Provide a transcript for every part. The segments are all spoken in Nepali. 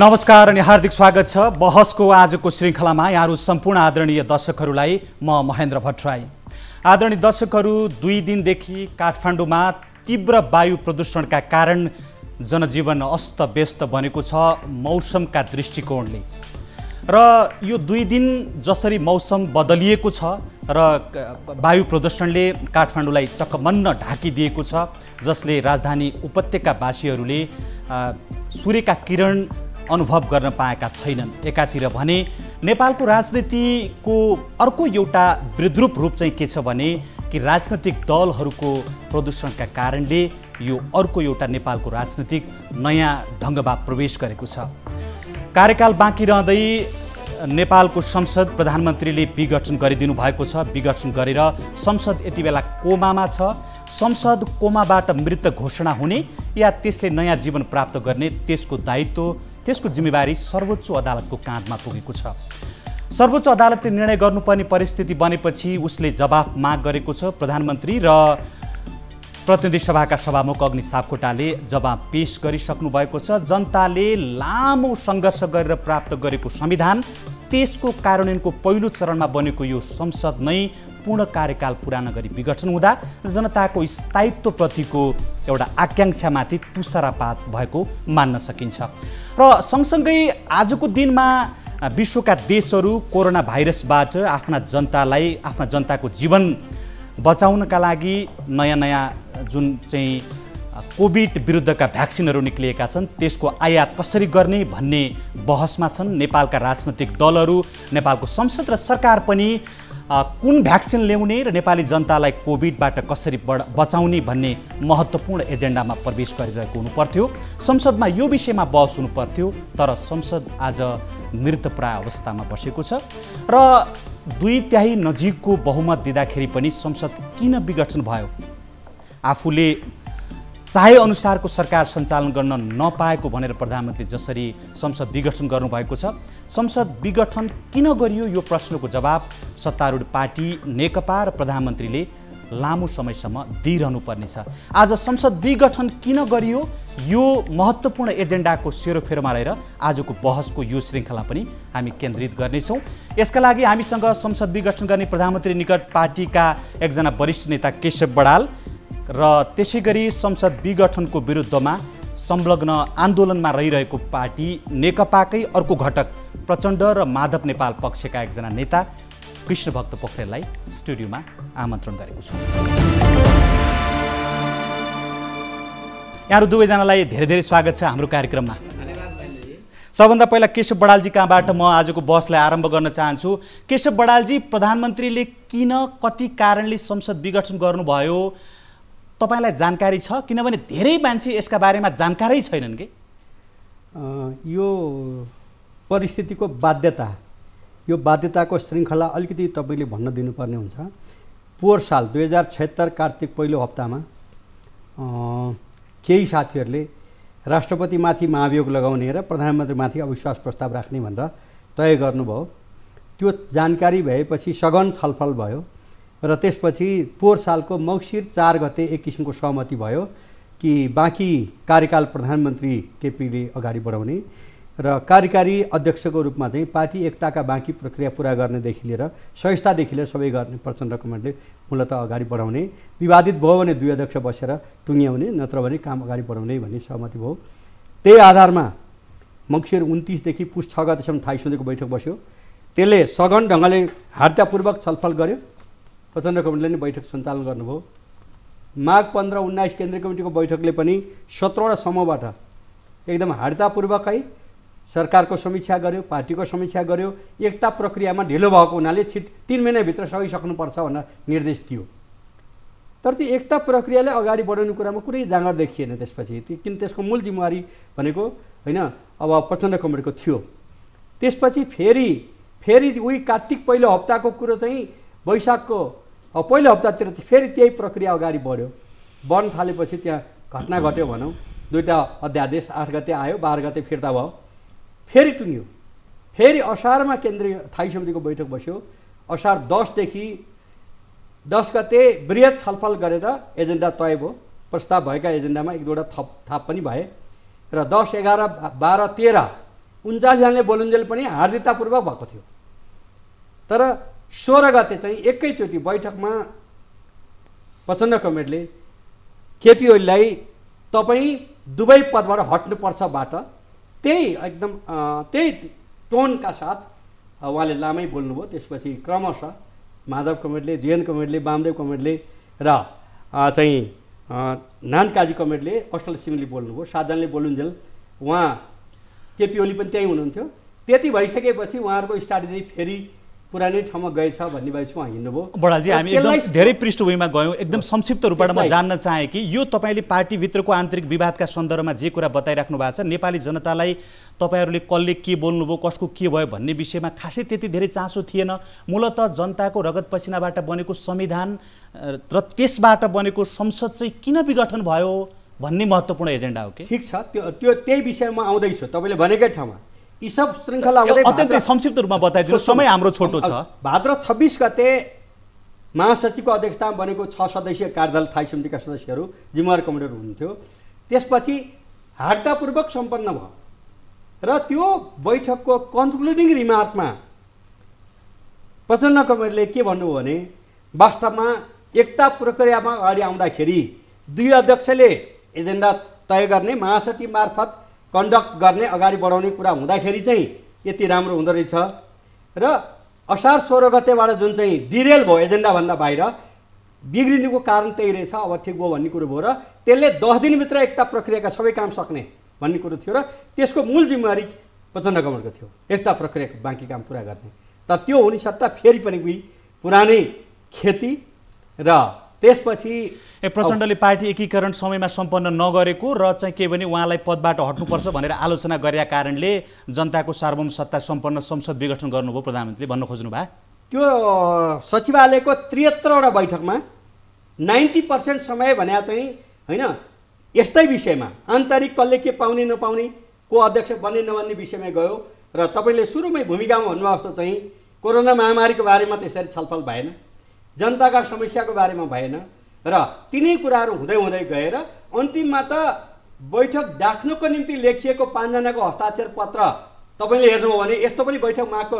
नमस्कार अनि हार्दिक स्वागत छ बहसको आजको श्रृङ्खलामा यहाँहरू सम्पूर्ण आदरणीय दर्शकहरूलाई म महेन्द्र भट्टराई आदरणीय दर्शकहरू दुई दिनदेखि काठमाडौँमा तीव्र वायु प्रदूषणका कारण जनजीवन अस्त व्यस्त बनेको छ मौसमका दृष्टिकोणले र यो दुई दिन जसरी मौसम बदलिएको छ र वायु प्रदूषणले काठमाडौँलाई चकमन्न ढाकिदिएको छ जसले राजधानी उपत्यकावासीहरूले सूर्यका किरण अनुभव गर्न पाएका छैनन् एकातिर भने नेपालको राजनीतिको अर्को एउटा विद्रूप रूप चाहिँ के छ भने कि राजनैतिक दलहरूको प्रदूषणका कारणले यो अर्को एउटा नेपालको राजनीतिक नयाँ ढङ्गमा प्रवेश गरेको छ कार्यकाल बाँकी रहँदै नेपालको संसद प्रधानमन्त्रीले विघटन गरिदिनु भएको छ विघटन गरेर संसद यति बेला कोमामा छ संसद कोमाबाट मृत घोषणा हुने या त्यसले नयाँ जीवन प्राप्त गर्ने त्यसको दायित्व त्यसको जिम्मेवारी सर्वोच्च अदालतको काँधमा पुगेको छ सर्वोच्च अदालतले निर्णय गर्नुपर्ने परिस्थिति बनेपछि उसले जवाफ माग गरेको छ प्रधानमन्त्री र प्रतिनिधि सभाका सभामुख अग्नि सापकोटाले जवाब पेस गरिसक्नु भएको छ जनताले लामो सङ्घर्ष गरेर प्राप्त गरेको संविधान त्यसको कार्यान्वयनको पहिलो चरणमा बनेको यो संसद नै पूर्ण कार्यकाल पुरा नगरी विघटन हुँदा जनताको स्थायित्वप्रतिको एउटा आकाङ्क्षामाथि तुसारापात भएको मान्न सकिन्छ र सँगसँगै आजको दिनमा विश्वका देशहरू कोरोना भाइरसबाट आफ्ना जनतालाई आफ्ना जनताको जीवन बचाउनका लागि नयाँ नयाँ जुन चाहिँ कोभिड विरुद्धका भ्याक्सिनहरू निक्लिएका छन् त्यसको आयात कसरी गर्ने भन्ने बहसमा छन् नेपालका राजनैतिक दलहरू नेपालको संसद र सरकार पनि कुन भ्याक्सिन ल्याउने र नेपाली जनतालाई कोभिडबाट कसरी बचाउने भन्ने महत्त्वपूर्ण एजेन्डामा प्रवेश गरिरहेको हुनुपर्थ्यो संसदमा यो विषयमा बहस हुनुपर्थ्यो तर संसद आज मृतप्राय अवस्थामा बसेको छ र दुई त्याही नजिकको बहुमत दिँदाखेरि पनि संसद किन विघटन भयो आफूले अनुसारको सरकार सञ्चालन गर्न नपाएको भनेर प्रधानमन्त्री जसरी संसद विघटन गर्नुभएको छ संसद विघटन किन गरियो यो प्रश्नको जवाब सत्तारूढ पार्टी नेकपा र प्रधानमन्त्रीले लामो समयसम्म दिइरहनु पर्नेछ आज संसद विघटन किन गरियो यो महत्त्वपूर्ण एजेन्डाको सेरोफेरोमा रहेर आजको बहसको यो श्रृङ्खला पनि हामी केन्द्रित गर्नेछौँ यसका लागि हामीसँग संसद विघटन गर्ने प्रधानमन्त्री निकट पार्टीका एकजना वरिष्ठ नेता केशव बडाल र त्यसै गरी संसद विघटनको विरुद्धमा संलग्न आन्दोलनमा रहिरहेको पार्टी नेकपाकै अर्को घटक प्रचण्ड र माधव नेपाल पक्षका एकजना नेता कृष्णभक्त पोखरेललाई स्टुडियोमा आमन्त्रण गरेको छु यहाँहरू दुवैजनालाई धेरै धेरै स्वागत छ हाम्रो कार्यक्रममा सबभन्दा पहिला केशव बडालजी कहाँबाट म आजको बसलाई आरम्भ गर्न चाहन्छु केशव बडालजी प्रधानमन्त्रीले किन कति कारणले संसद विघटन गर्नुभयो तपाईँलाई जानकारी छ किनभने धेरै मान्छे यसका बारेमा जानकारै छैनन् कि यो परिस्थितिको बाध्यता यो बाध्यताको श्रृङ्खला अलिकति तपाईँले भन्न दिनुपर्ने हुन्छ पोहोर साल दुई हजार छत्तर कार्तिक पहिलो हप्तामा केही साथीहरूले राष्ट्रपतिमाथि महाभियोग लगाउने र प्रधानमन्त्रीमाथि अविश्वास प्रस्ताव राख्ने भनेर तय गर्नुभयो त्यो जानकारी भएपछि सघन छलफल भयो र त्यसपछि पोहोर सालको मङ्सिर चार गते एक किसिमको सहमति भयो कि बाँकी कार्यकाल प्रधानमन्त्री केपीले अगाडि बढाउने र कार्यकारी अध्यक्षको रूपमा चाहिँ पार्टी एकताका बाँकी प्रक्रिया पुरा गर्नेदेखि लिएर संस्थादेखि लिएर सबै गर्ने प्रचण्ड कमान्डले मूलत अगाडि बढाउने विवादित भयो भने दुई अध्यक्ष बसेर टुङ्ग्याउने नत्र भने काम अगाडि बढाउने भन्ने सहमति भयो त्यही आधारमा मङ्सिर उन्तिसदेखि पुस छ गतिसम्म थाइसम्मको बैठक बस्यो त्यसले सघन ढङ्गले हार्तापूर्वक छलफल गर्यो प्रचण्ड कमिटीले नै बैठक सञ्चालन गर्नुभयो माघ पन्ध्र उन्नाइस केन्द्रीय कमिटीको बैठकले पनि सत्रवटा समूहबाट एकदम हाडतापूर्वकै सरकारको समीक्षा गर्यो पार्टीको समीक्षा गर्यो एकता प्रक्रियामा ढिलो भएको हुनाले छिट तिन महिनाभित्र सकिसक्नुपर्छ भनेर निर्देश दियो तर त्यो एकता प्रक्रियाले अगाडि बढाउने कुरामा कुनै जाँगर देखिएन त्यसपछि किन त्यसको मूल जिम्मेवारी भनेको होइन अब प्रचण्ड कमिटीको थियो त्यसपछि फेरि फेरि उही कार्तिक पहिलो हप्ताको कुरो चाहिँ वैशाखको अब पहिलो हप्तातिर फेरि त्यही प्रक्रिया अगाडि बढ्यो बढ्न थालेपछि त्यहाँ घटना घट्यो भनौँ दुईवटा अध्यादेश आठ गते आयो बाह्र गते फिर्ता भयो फेरि टुङ्ग्यो फेरि असारमा केन्द्रीय थाई समितिको बैठक बस्यो असार दसदेखि दस गते वृहत छलफल गरेर एजेन्डा तय भयो प्रस्ताव भएका एजेन्डामा एक दुईवटा थप थाप पनि भए र दस एघार बाह्र तेह्र उन्चासजनाले बोलुन्जेल पनि हार्दिकतापूर्वक भएको थियो तर सोह्र गते चाहिँ एकैचोटि बैठकमा प्रचण्ड कमेटीले केपी ओलीलाई तपाईँ दुवै पदबाट हट्नुपर्छबाट त्यही एकदम त्यही टोनका साथ उहाँले लामै बोल्नुभयो त्यसपछि क्रमशः माधव कमेटीले जेएन कमेटीले वामदेव कमेटीले र चाहिँ नानकाजी कमेटीले अष्टल सिंहले बोल्नुभयो साधनले बोलुन्जेल उहाँ केपी ओली पनि त्यहीँ हुनुहुन्थ्यो त्यति भइसकेपछि उहाँहरूको स्ट्राटेजी फेरि पुरानै ठाउँमा गएछ भन्ने भएपछि उहाँ हिँड्नुभयो बडालजी हामी एकदम धेरै पृष्ठभूमिमा गयौँ एकदम संक्षिप्त रूपबाट म जान्न चाहेँ कि यो तपाईँले पार्टीभित्रको आन्तरिक विवादका सन्दर्भमा जे कुरा बताइराख्नु भएको छ नेपाली जनतालाई तपाईँहरूले कसले के बोल्नुभयो कसको के भयो भन्ने विषयमा खासै त्यति धेरै चासो थिएन मूलत जनताको रगत पसिनाबाट बनेको संविधान र त्यसबाट बनेको संसद चाहिँ किन विघटन भयो भन्ने महत्त्वपूर्ण एजेन्डा हो कि ठिक छ त्यो त्यो त्यही विषयमा आउँदैछु तपाईँले भनेकै ठाउँमा यी सब श्रृङ्खला अत्यन्तै संक्षिप्त रूपमा बताइदिनु समय हाम्रो छोटो छ भाद्र छब्बिस गते महासचिवको अध्यक्षतामा बनेको छ सदस्यीय कार्यदल थाई समितिका सदस्यहरू जिम्मेवार कमान्डर हुनुहुन्थ्यो त्यसपछि हार्दापूर्वक सम्पन्न भयो र त्यो बैठकको कन्क्लुडिङ रिमार्कमा प्रचण्ड कमिटीले के भन्नुभयो भने वास्तवमा एकता प्रक्रियामा अगाडि आउँदाखेरि दुई अध्यक्षले एजेन्डा तय गर्ने महासचिव मार्फत कन्डक्ट गर्ने अगाडि बढाउने कुरा हुँदाखेरि चाहिँ यति राम्रो हुँदो रहेछ र असार सोह्र गतेबाट जुन चाहिँ डिरेल भयो एजेन्डाभन्दा बाहिर बिग्रिनुको कारण त्यही रहेछ अब ठिक भयो भन्ने कुरो भयो र त्यसले दस दिनभित्र एकता प्रक्रियाका सबै काम सक्ने भन्ने कुरो थियो र त्यसको मूल जिम्मेवारी प्रचण्ड गमनको थियो एकता प्रक्रियाको बाँकी काम पुरा गर्ने तर त्यो हुने सत्ता फेरि पनि उही पुरानै खेती र त्यसपछि ए प्रचण्डले पार्टी एकीकरण समयमा सम्पन्न नगरेको र चाहिँ के भने उहाँलाई पदबाट हट्नुपर्छ भनेर आलोचना गरेका कारणले जनताको सार्वभौम सत्ता सम्पन्न संसद विघटन गर्नुभयो प्रधानमन्त्रीले भन्न खोज्नु भए त्यो सचिवालयको त्रिहत्तरवटा बैठकमा नाइन्टी पर्सेन्ट समय भने चाहिँ होइन यस्तै विषयमा आन्तरिक कसले के पाउने नपाउने को अध्यक्ष बन्ने नबन्ने विषयमै गयो र तपाईँले सुरुमै भूमिकामा भन्नुभएको जस्तो चाहिँ कोरोना महामारीको बारेमा त्यसरी छलफल भएन जनताका समस्याको बारेमा भएन र तिनै कुराहरू हुँदै हुँदै गएर अन्तिममा त बैठक डाक्नको निम्ति लेखिएको पाँचजनाको हस्ताक्षर पत्र तपाईँले हेर्नु भने यस्तो पनि बैठक मागको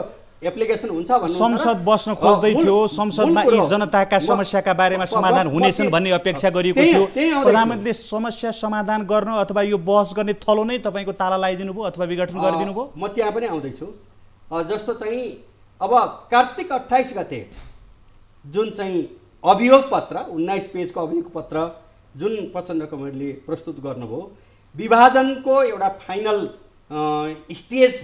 एप्लिकेसन हुन्छ संसद बस्न खोज्दै थियो संसदमा यी जनताका समस्याका बारेमा समाधान हुनेछन् भन्ने अपेक्षा गरिएको थियो प्रधानमन्त्रीले समस्या समाधान गर्न अथवा यो बहस गर्ने थलो नै तपाईँको ताला लगाइदिनु भयो अथवा विघटन गरिदिनु भयो म त्यहाँ पनि आउँदैछु जस्तो चाहिँ अब कार्तिक अठाइस गते जुन चाहिँ अभियोग पत्र उन्नाइस पेजको अभियोग पत्र जुन प्रचण्ड कुमारले प्रस्तुत गर्नुभयो विभाजनको एउटा फाइनल स्टेज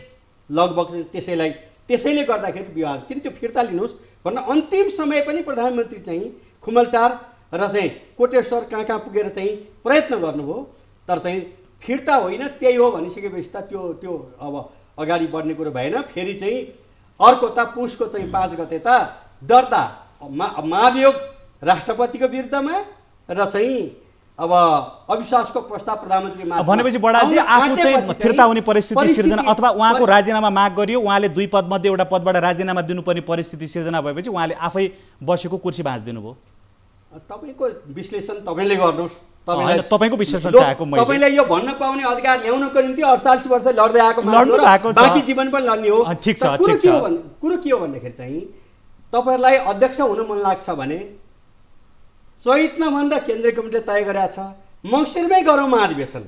लगभग त्यसैलाई त्यसैले गर्दाखेरि विवाद किन त्यो फिर्ता लिनुहोस् भन्न अन्तिम समय पनि प्रधानमन्त्री चाहिँ खुमलटार र चाहिँ कोटेश्वर कहाँ कहाँ पुगेर चाहिँ प्रयत्न गर्नुभयो तर चाहिँ फिर्ता होइन त्यही हो भनिसकेपछि त त्यो त्यो अब अगाडि बढ्ने कुरो भएन फेरि चाहिँ अर्को त पुसको चाहिँ पाँच गते त दर्ता महाभियोग राष्ट्रपतिको विरुद्धमा र चाहिँ अब अविश्वासको प्रस्ताव प्रधानमन्त्री भनेपछि बडाजी आफू चाहिँ फिर्ता हुने परिस्थिति सिर्जना अथवा उहाँको राजीनामा माग गरियो उहाँले दुई पदमध्ये एउटा पदबाट राजीनामा दिनुपर्ने परिस्थिति सिर्जना भएपछि उहाँले आफै बसेको कुर्सी भाँच दिनुभयो तपाईँको विश्लेषण तपाईँले गर्नुहोस् तपाईँको विश्लेषण चाहेको मैले तपाईँले यो भन्न पाउने अधिकार ल्याउनको निम्ति अडचालिस वर्ष लड्दै आएको बाँकी जीवन पनि लड्ने हो ठिक छ कुरो के हो भन्दाखेरि चाहिँ तपाईँहरूलाई अध्यक्ष हुन मन लाग्छ भने चैतमा भन्दा केन्द्रीय कमिटीले तय गरेका छ मङ्सिरमै गरौँ महाधिवेशन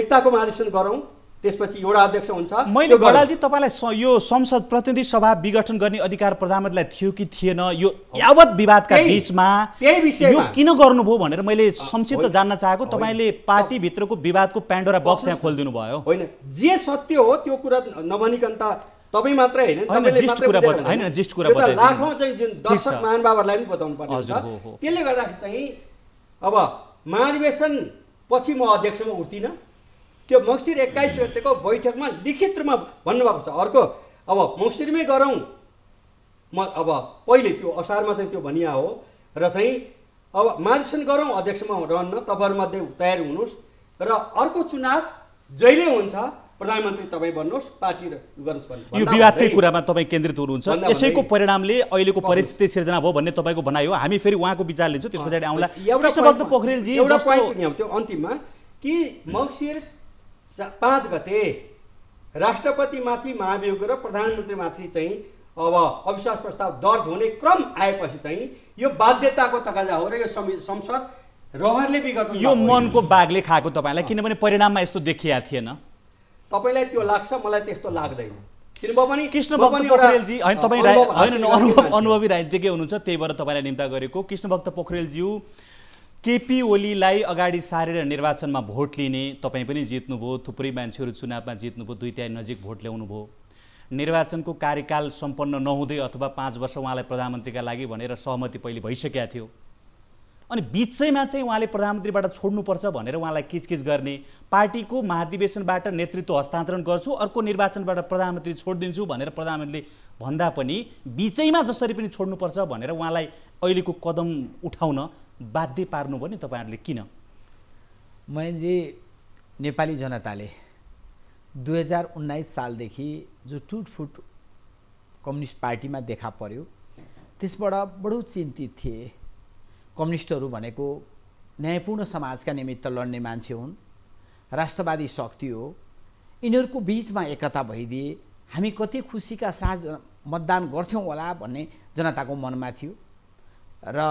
एकताको महाधिवेशन गरौँ त्यसपछि एउटा अध्यक्ष हुन्छ मैले गडालजी तपाईँलाई यो संसद प्रतिनिधि सभा विघटन गर्ने अधिकार प्रधानमन्त्रीलाई थियो कि थिएन यो यावत विवादका बिचमा त्यही विषय यो किन गर्नुभयो भनेर मैले संक्षिप्त जान्न चाहेको तपाईँले पार्टीभित्रको विवादको प्यान्डोरा बक्स यहाँ खोलिदिनु भयो होइन जे सत्य हो त्यो कुरा नभनिकन त तपाईँ मात्रै होइन जेस्ट कुरा लाखौँ चाहिँ जुन दर्शक महानुभावहरूलाई पनि बताउनु पर्ने हुन्छ त्यसले गर्दाखेरि चाहिँ अब महाधिवेशन पछि म अध्यक्षमा उठ्दिनँ त्यो मङ्सिर एक्काइस गतेको बैठकमा लिखित रूपमा भन्नुभएको छ अर्को अब मङ्सिरमै गरौँ म अब पहिले त्यो असारमा चाहिँ त्यो भनिया हो र चाहिँ अब महाधिवेशन गरौँ अध्यक्षमा रहन्न तपाईँहरूमध्ये तयार हुनुहोस् र अर्को चुनाव जहिले हुन्छ प्रधानमन्त्री तपाईँ बन्नुहोस् पार्टी र गर्नुहोस् यो विवादकै कुरामा तपाईँ केन्द्रित हुनुहुन्छ यसैको परिणामले अहिलेको परिस्थिति सिर्जना भयो भन्ने तपाईँको भनाइ हो हामी फेरि उहाँको विचार लिन्छौँ त्यस पछाडि आउँला एउटा पोखरेलजी एउटा पोइन्ट त्यो अन्तिममा कि मङ्सिर पाँच गते राष्ट्रपतिमाथि महाभियोग र प्रधानमन्त्रीमाथि चाहिँ अब अविश्वास प्रस्ताव दर्ज हुने क्रम आएपछि चाहिँ यो बाध्यताको तकाजा हो र यो संसद रहरले बिगर्नु यो मनको बाघले खाएको तपाईँलाई किनभने परिणाममा यस्तो देखिया थिएन तपाईँलाई त्यो लाग्छ मलाई त्यस्तो लाग्दैन कृष्ण भक्त पोखरेलजी तपाईँ राई होइन अनुभवी राजनीतिकै हुनुहुन्छ त्यही भएर तपाईँलाई निम्ता गरेको कृष्णभक्त पोखरेलज्यू केपी ओलीलाई अगाडि सारेर निर्वाचनमा भोट लिने तपाईँ पनि जित्नुभयो थुप्रै मान्छेहरू चुनावमा जित्नुभयो दुई तिहाई नजिक भोट ल्याउनु ल्याउनुभयो निर्वाचनको कार्यकाल सम्पन्न नहुँदै अथवा पाँच वर्ष उहाँलाई प्रधानमन्त्रीका लागि भनेर सहमति पहिले भइसकेका थियो अनि बिचैमा चाहिँ उहाँले प्रधानमन्त्रीबाट छोड्नुपर्छ भनेर उहाँलाई किचकिच गर्ने पार्टीको महाधिवेशनबाट नेतृत्व हस्तान्तरण गर्छु अर्को निर्वाचनबाट प्रधानमन्त्री छोडिदिन्छु भनेर प्रधानमन्त्रीले भन्दा पनि बिचैमा जसरी पनि छोड्नुपर्छ भनेर उहाँलाई अहिलेको कदम उठाउन बाध्य पार्नुभयो नि तपाईँहरूले किन मैले नेपाली जनताले दुई हजार उन्नाइस सालदेखि जो टुटफुट कम्युनिस्ट पार्टीमा देखा पर्यो त्यसबाट बडो चिन्तित थिए कम्युनिस्टहरू भनेको न्यायपूर्ण समाजका निमित्त लड्ने मान्छे हुन् राष्ट्रवादी शक्ति हो यिनीहरूको बिचमा एकता भइदिए हामी कति खुसीका साथ मतदान गर्थ्यौँ होला भन्ने जनताको मनमा थियो र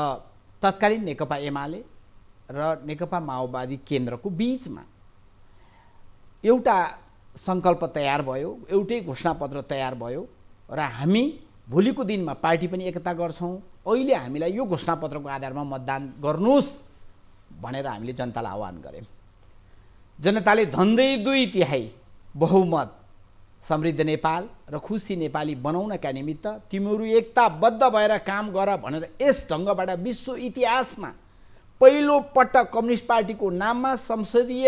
तत्कालीन नेकपा एमाले र नेकपा माओवादी केन्द्रको बिचमा एउटा सङ्कल्प तयार भयो एउटै घोषणापत्र तयार भयो र हामी भोलिको दिनमा पार्टी पनि एकता गर्छौँ अहिले हामीलाई यो घोषणापत्रको आधारमा मतदान गर्नुहोस् भनेर हामीले जनतालाई आह्वान गऱ्यौँ जनताले धन्दै दुई तिहाई बहुमत समृद्ध नेपाल र खुसी नेपाली बनाउनका निमित्त तिमीहरू एकताबद्ध भएर काम गर भनेर यस ढङ्गबाट विश्व इतिहासमा पहिलो पटक कम्युनिस्ट पार्टीको नाममा संसदीय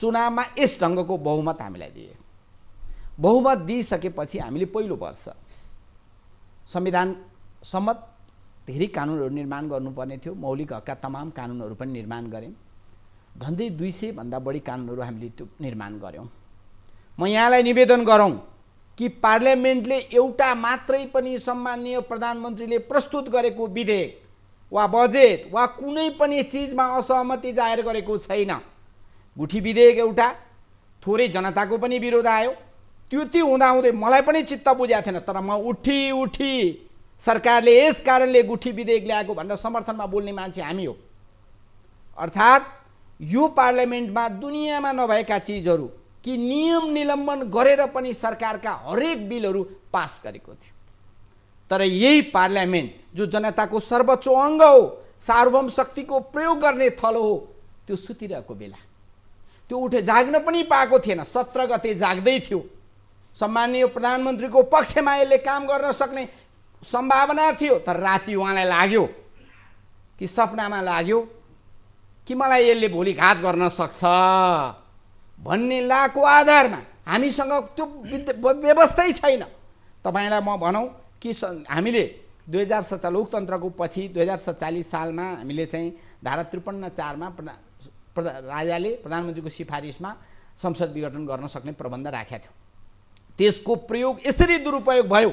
चुनावमा यस ढङ्गको बहुमत हामीलाई दिए बहुमत दिइसकेपछि हामीले पहिलो वर्ष संविधान सम्मत धेरै कानुनहरू निर्माण गर्नुपर्ने थियो मौलिक हकका तमाम कानुनहरू पनि निर्माण गऱ्यौँ झन्डै दुई सयभन्दा बढी कानुनहरू हामीले त्यो निर्माण गऱ्यौँ म यहाँलाई निवेदन गरौँ कि पार्लियामेन्टले एउटा मात्रै पनि सम्मानीय प्रधानमन्त्रीले प्रस्तुत गरेको विधेयक वा बजेट वा कुनै पनि चिजमा असहमति जाहेर गरेको छैन गुठी विधेयक एउटा थोरै जनताको पनि विरोध आयो त्यो त्यो हुँदाहुँदै मलाई पनि चित्त बुझाएको थिएन तर म उठी उठी सरकारले यस कारणले गुठी विधेयक ल्याएको भनेर समर्थनमा बोल्ने मान्छे हामी हो अर्थात् यो पार्लियामेन्टमा दुनियाँमा नभएका चिजहरू कि नियम निलम्बन गरेर पनि सरकारका हरेक बिलहरू पास गरेको थियो तर यही पार्लियामेन्ट जो जनताको सर्वोच्च अङ्ग हो सार्वभौम शक्तिको प्रयोग गर्ने थलो हो त्यो सुतिरहेको बेला त्यो उठे जाग्न पनि पाएको थिएन सत्र गते जाग्दै थियो सम्माननीय प्रधानमन्त्रीको पक्षमा यसले काम गर्न सक्ने सम्भावना थियो तर राति उहाँलाई लाग्यो कि सपनामा लाग्यो कि मलाई यसले भोलि घात गर्न सक्छ भन्ने लाको आधारमा हामीसँग त्यो व्यवस्थै छैन तपाईँलाई म भनौँ कि हामीले दुई हजार सत्ता लोकतन्त्रको पछि दुई हजार सत्तालिस सालमा हामीले चाहिँ धारा त्रिपन्न चारमा प्रधान राजाले प्रधानमन्त्रीको सिफारिसमा संसद विघटन गर्न सक्ने प्रबन्ध राखेका थियौँ त्यसको प्रयोग यसरी दुरुपयोग भयो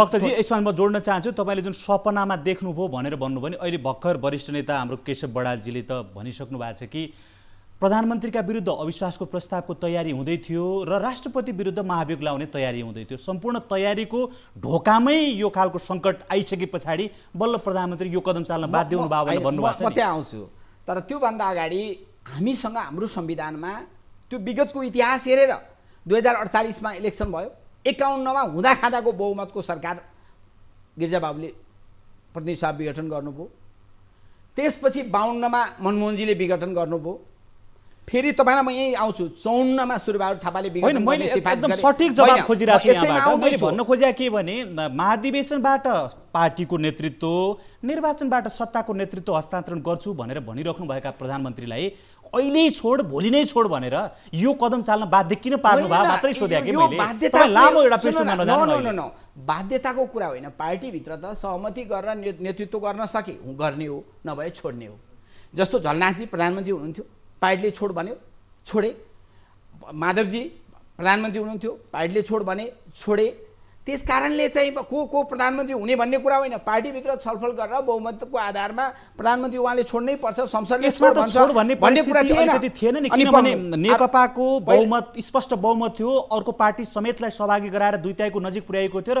भक्तजी यसमा म जोड्न चाहन्छु तपाईँले जुन सपनामा देख्नुभयो भनेर भन्नुभयो भने अहिले भर्खर वरिष्ठ नेता हाम्रो केशव बडालजीले त भनिसक्नु भएको छ कि प्रधानमन्त्रीका विरुद्ध अविश्वासको प्रस्तावको तयारी हुँदै थियो र राष्ट्रपति विरुद्ध महाभियोग लाउने तयारी हुँदै थियो सम्पूर्ण तयारीको ढोकामै यो खालको सङ्कट आइसके पछाडि बल्ल प्रधानमन्त्री यो कदम चाल्न बाध्य हुनुभयो भन्नुभएको छ त्यहाँ आउँछु तर त्योभन्दा अगाडि हामीसँग हाम्रो संविधानमा त्यो विगतको इतिहास हेरेर दुई हजार अडचालिसमा इलेक्सन भयो एकाउन्नमा हुँदा खाँदाको बहुमतको सरकार गिर्जाबाबुले प्रतिनिधि सभा विघटन गर्नुभयो त्यसपछि बाहन्नमा मनमोहनजीले विघटन गर्नुभयो फेरि तपाईँलाई म यहीँ आउँछु चौन्नमा सूर्यबहादुर थापाले मैले एकदम सठिक जवाब खोजिरहेको छु मैले भन्न खोजेको के भने महाधिवेशनबाट पार्टीको नेतृत्व निर्वाचनबाट सत्ताको नेतृत्व हस्तान्तरण गर्छु भनेर भनिराख्नुभएका प्रधानमन्त्रीलाई अहिले छोड भोलि नै छोड भनेर यो कदम चाल्न बाध्य किन पार्नु भयो मात्रै सोध्या कि मैले बाध्यताको कुरा होइन पार्टीभित्र त सहमति गरेर नेतृत्व गर्न सके गर्ने हो नभए छोड्ने हो जस्तो झलनाथजी प्रधानमन्त्री हुनुहुन्थ्यो पार्टीले छोड भन्यो छोडे माधवजी प्रधानमन्त्री हुनुहुन्थ्यो पार्टीले छोड भने छोडे त्यस कारणले चाहिँ को को प्रधानमन्त्री हुने भन्ने कुरा होइन पार्टीभित्र छलफल गरेर बहुमतको आधारमा प्रधानमन्त्री उहाँले छोड्नै पर्छ संसदले थिएन नि किनभने नेकपाको बहुमत स्पष्ट बहुमत थियो अर्को पार्टी समेतलाई सहभागी गराएर दुईटाइको नजिक पुर्याएको थियो र